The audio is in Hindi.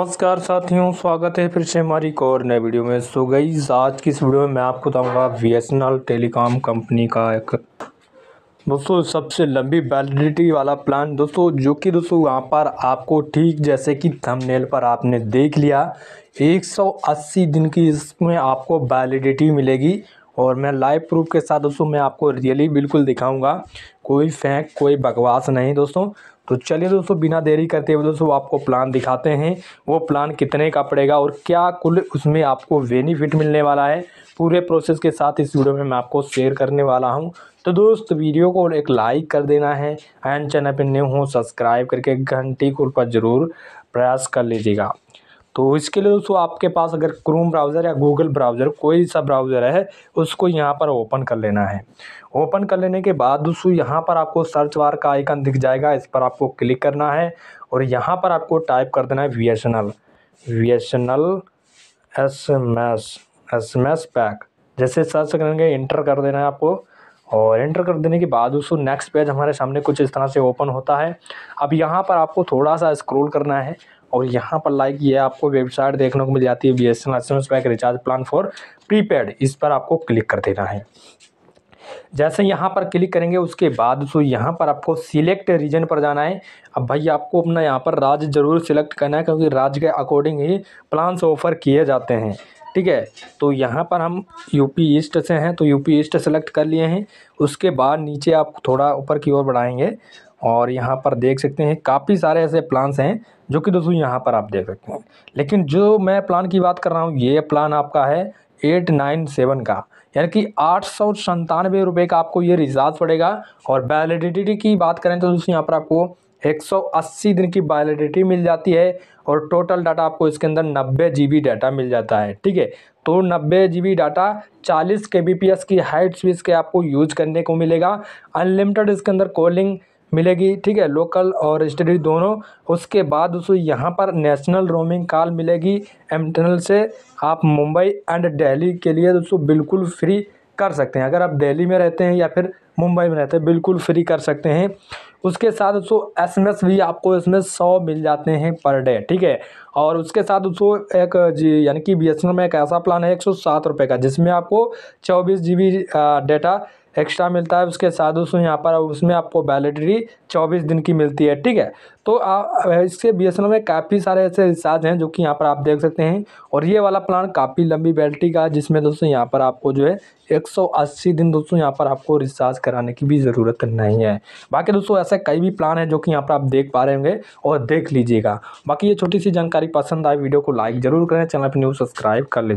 नमस्कार साथियों स्वागत है फिर से हमारी एक और नए वीडियो में सो गई आज की इस वीडियो में मैं आपको बताऊंगा B S N L telecom company का एक दोस्तों सबसे लंबी वैलिडिटी वाला प्लान दोस्तों जो कि दोस्तों यहाँ पर आपको ठीक जैसे कि थंबनेल पर आपने देख लिया 180 दिन की इसमें आपको वैलिडिटी मिलेगी और मैं लाइव प्रूफ के साथ दोस्तों मैं आपको रियली बिल्कुल दिखाऊंगा कोई फेंक कोई बकवास नहीं दोस्तों तो चलिए दोस्तों बिना देरी करते हुए दोस्तों आपको प्लान दिखाते हैं वो प्लान कितने का पड़ेगा और क्या कुल उसमें आपको बेनिफिट मिलने वाला है पूरे प्रोसेस के साथ इस वीडियो में मैं आपको शेयर करने वाला हूं तो दोस्त वीडियो को एक लाइक कर देना है एंड चैनल पर न्यू हो सब्सक्राइब करके घंटी को ऊपर ज़रूर प्रयास कर लीजिएगा तो इसके लिए दोस्तों आपके पास अगर क्रोम ब्राउज़र या गूगल ब्राउज़र कोई सा ब्राउज़र है उसको यहाँ पर ओपन कर लेना है ओपन कर लेने के बाद दोस्तों यहाँ पर आपको सर्च बार का आइकन दिख जाएगा इस पर आपको क्लिक करना है और यहाँ पर आपको टाइप कर देना है V S N L V S N L S M S S M S pack जैसे सर्च करेंगे इंटर कर देना है आपको और एंटर कर देने के बाद उसको नेक्स्ट पेज हमारे सामने कुछ इस तरह से ओपन होता है अब यहाँ पर आपको थोड़ा सा स्क्रोल करना है और यहाँ पर लाइक ये आपको वेबसाइट देखने को मिल जाती है B S N S pack recharge plan for prepaid इस पर आपको क्लिक कर देना है जैसे यहाँ पर क्लिक करेंगे उसके बाद तो यहाँ पर आपको सिलेक्ट रीजन पर जाना है अब भाई आपको अपना यहाँ पर राज्य ज़रूर सिलेक्ट करना है क्योंकि राज्य के अकॉर्डिंग ही प्लान्स ऑफर किए जाते हैं ठीक है तो यहाँ पर हम यूपी ईस्ट से हैं तो यूपी ईस्ट सेलेक्ट कर लिए हैं उसके बाद नीचे आप थोड़ा ऊपर की ओर बढ़ाएंगे और यहाँ पर देख सकते हैं काफ़ी सारे ऐसे प्लान्स हैं जो कि दोस्तों यहाँ पर आप देख सकते हैं लेकिन जो मैं प्लान की बात कर रहा हूँ ये प्लान आपका है एट नाइन सेवन का यानी कि आठ सौ संतानवे रुपये का आपको ये रिचार्ज पड़ेगा और वैलिडिटी की बात करें तो दोस्तों यहाँ पर आपको 180 दिन की वैलिडिटी मिल जाती है और टोटल डाटा आपको इसके अंदर नब्बे जी डाटा मिल जाता है ठीक है तो नब्बे जी डाटा 40 के की हाइट स्विच के आपको यूज करने को मिलेगा अनलिमिटेड इसके अंदर कॉलिंग मिलेगी ठीक है लोकल और स्टडी दोनों उसके बाद उसको यहाँ पर नेशनल रोमिंग कॉल मिलेगी एम से आप मुंबई एंड दिल्ली के लिए दोस्तों बिल्कुल फ्री कर सकते हैं अगर आप दिल्ली में रहते हैं या फिर मुंबई में रहते हैं बिल्कुल फ्री कर सकते हैं उसके साथ उसको एस एम एस भी आपको इसमें सौ मिल जाते हैं पर डे ठीक है और उसके साथ उसको एक जी यानी कि बी एस एन एल में एक ऐसा प्लान है एक सौ सात रुपये का जिसमें आपको चौबीस जी बी डेटा एक्स्ट्रा मिलता है उसके साथ उसको यहाँ पर उसमें आपको वैलिडिटी चौबीस दिन की मिलती है ठीक है तो आप इसके बी में काफ़ी सारे ऐसे रिचार्ज हैं जो कि यहाँ पर आप देख सकते हैं और ये वाला प्लान काफ़ी लंबी वैलिडिटी का जिसमें दोस्तों यहाँ पर आपको जो है अस्सी दिन दोस्तों यहाँ पर आपको रिचार्ज कर कराने की भी ज़रूरत नहीं है बाकी दोस्तों ऐसे कई भी प्लान है जो कि यहाँ पर आप देख पा रहे होंगे और देख लीजिएगा बाकी ये छोटी सी जानकारी पसंद आए वीडियो को लाइक ज़रूर करें चैनल पर न्यूज़ सब्सक्राइब कर लीजिए